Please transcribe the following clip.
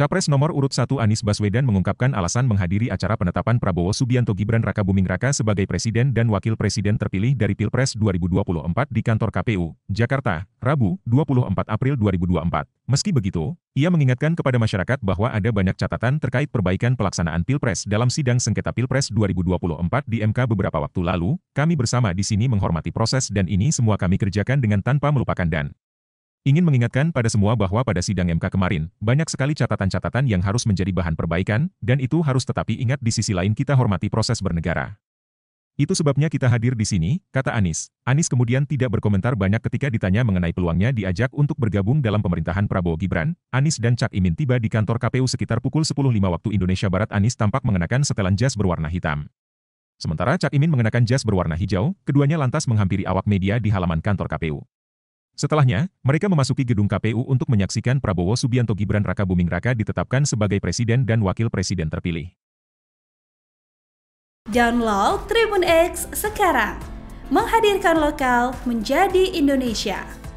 Capres nomor urut 1 Anies Baswedan mengungkapkan alasan menghadiri acara penetapan Prabowo Subianto Gibran Raka Buming Raka sebagai Presiden dan Wakil Presiden terpilih dari Pilpres 2024 di kantor KPU, Jakarta, Rabu, 24 April 2024. Meski begitu, ia mengingatkan kepada masyarakat bahwa ada banyak catatan terkait perbaikan pelaksanaan Pilpres dalam sidang sengketa Pilpres 2024 di MK beberapa waktu lalu, kami bersama di sini menghormati proses dan ini semua kami kerjakan dengan tanpa melupakan dan Ingin mengingatkan pada semua bahwa pada sidang MK kemarin, banyak sekali catatan-catatan yang harus menjadi bahan perbaikan, dan itu harus tetapi ingat di sisi lain kita hormati proses bernegara. Itu sebabnya kita hadir di sini, kata Anis. Anis kemudian tidak berkomentar banyak ketika ditanya mengenai peluangnya diajak untuk bergabung dalam pemerintahan Prabowo Gibran. Anis dan Cak Imin tiba di kantor KPU sekitar pukul 10.05 waktu Indonesia Barat Anies tampak mengenakan setelan jas berwarna hitam. Sementara Cak Imin mengenakan jas berwarna hijau, keduanya lantas menghampiri awak media di halaman kantor KPU. Setelahnya, mereka memasuki gedung KPU untuk menyaksikan Prabowo Subianto Gibran Raka Buming Raka ditetapkan sebagai presiden dan wakil presiden terpilih. Download Tribun X sekarang. Menghadirkan lokal menjadi Indonesia.